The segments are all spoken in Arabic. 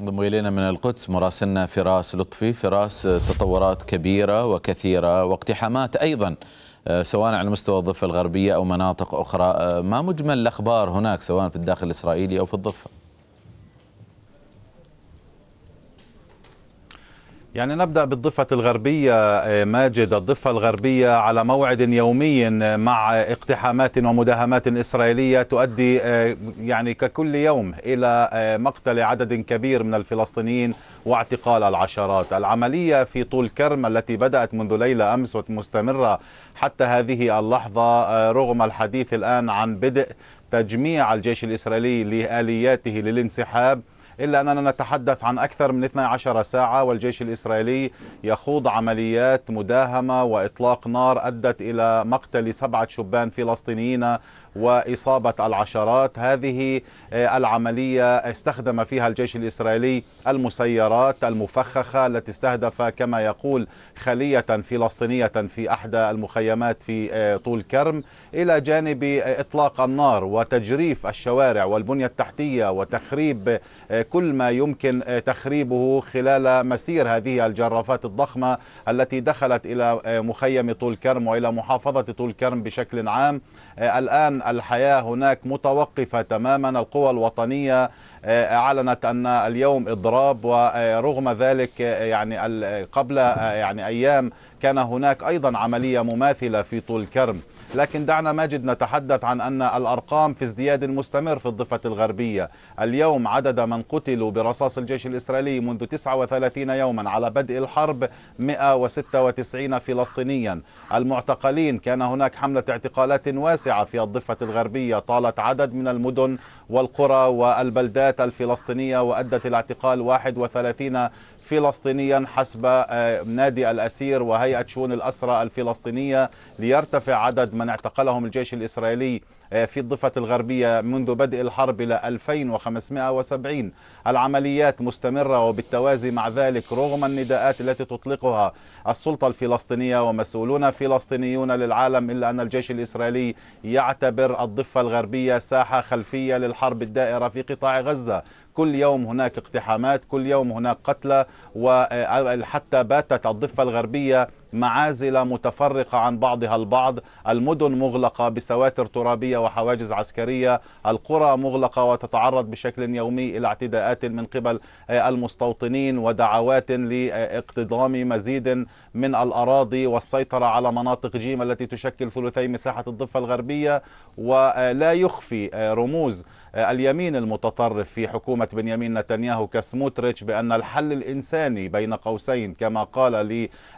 انضم الينا من القدس مراسلنا فراس لطفي، فراس آه، تطورات كبيره وكثيره واقتحامات ايضا آه، سواء على مستوى الضفه الغربيه او مناطق اخرى، آه، ما مجمل الاخبار هناك سواء في الداخل الاسرائيلي او في الضفه؟ يعني نبدأ بالضفة الغربية آه، ماجد الضفة الغربية على موعد يومي مع اقتحامات ومداهمات إسرائيلية تؤدي آه، يعني ككل يوم إلى آه، مقتل عدد كبير من الفلسطينيين واعتقال العشرات العملية في طول كرم التي بدأت منذ ليلة أمس ومستمرة حتى هذه اللحظة رغم الحديث الآن عن بدء تجميع الجيش الإسرائيلي لآلياته للانسحاب إلا أننا نتحدث عن أكثر من 12 ساعة والجيش الإسرائيلي يخوض عمليات مداهمة وإطلاق نار أدت إلى مقتل سبعة شبان فلسطينيين وإصابة العشرات هذه آه، العملية استخدم فيها الجيش الإسرائيلي المسيرات المفخخة التي استهدف كما يقول خلية فلسطينية في أحدى المخيمات في آه، طول كرم إلى جانب إطلاق النار وتجريف الشوارع والبنية التحتية وتخريب آه، كل ما يمكن آه، تخريبه خلال مسير هذه الجرافات الضخمة التي دخلت إلى آه، مخيم طول كرم وإلى محافظة طول كرم بشكل عام آه، الآن الحياة هناك متوقفة تماما القوى الوطنية اعلنت ان اليوم اضراب ورغم ذلك يعني قبل يعني ايام كان هناك ايضا عمليه مماثله في طول كرم لكن دعنا ماجد نتحدث عن أن الأرقام في ازدياد مستمر في الضفة الغربية اليوم عدد من قتلوا برصاص الجيش الإسرائيلي منذ 39 يوما على بدء الحرب 196 فلسطينيا المعتقلين كان هناك حملة اعتقالات واسعة في الضفة الغربية طالت عدد من المدن والقرى والبلدات الفلسطينية وأدت الاعتقال 31 فلسطينيا حسب آه، نادي الأسير وهيئة شؤون الأسرة الفلسطينية ليرتفع عدد من اعتقلهم الجيش الإسرائيلي آه، في الضفة الغربية منذ بدء الحرب إلى 2570 العمليات مستمرة وبالتوازي مع ذلك رغم النداءات التي تطلقها السلطة الفلسطينية ومسؤولون فلسطينيون للعالم إلا أن الجيش الإسرائيلي يعتبر الضفة الغربية ساحة خلفية للحرب الدائرة في قطاع غزة كل يوم هناك اقتحامات كل يوم هناك قتلى وحتى آه، باتت الضفة الغربية معازل متفرقة عن بعضها البعض المدن مغلقة بسواتر ترابية وحواجز عسكرية القرى مغلقة وتتعرض بشكل يومي إلى اعتداءات من قبل آه، المستوطنين ودعوات لاقتضام مزيد من الأراضي والسيطرة على مناطق جيم التي تشكل ثلثي مساحة الضفة الغربية ولا آه، يخفي رموز اليمين المتطرف في حكومة اتهمت بنيامين نتنياهو كسموتريتش بأن الحل الإنساني بين قوسين كما قال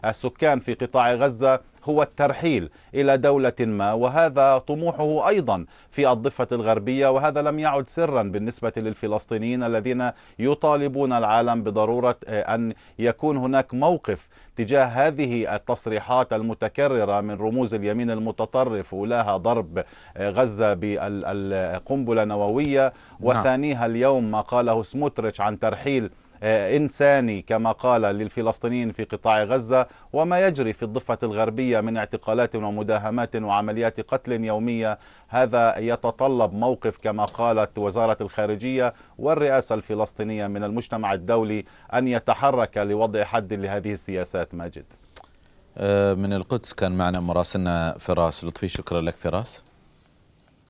للسكان في قطاع غزة هو الترحيل إلى دولة ما وهذا طموحه أيضا في الضفة الغربية وهذا لم يعد سرا بالنسبة للفلسطينيين الذين يطالبون العالم بضرورة أن يكون هناك موقف تجاه هذه التصريحات المتكررة من رموز اليمين المتطرف أولاها ضرب غزة بالقنبلة النووية نعم. وثانيها اليوم ما قاله سموتريتش عن ترحيل آه، إنساني كما قال للفلسطينيين في قطاع غزة وما يجري في الضفة الغربية من اعتقالات ومداهمات وعمليات قتل يومية هذا يتطلب موقف كما قالت وزارة الخارجية والرئاسة الفلسطينية من المجتمع الدولي أن يتحرك لوضع حد لهذه السياسات ماجد آه، من القدس كان معنا مراسلنا فراس لطفي شكرا لك فراس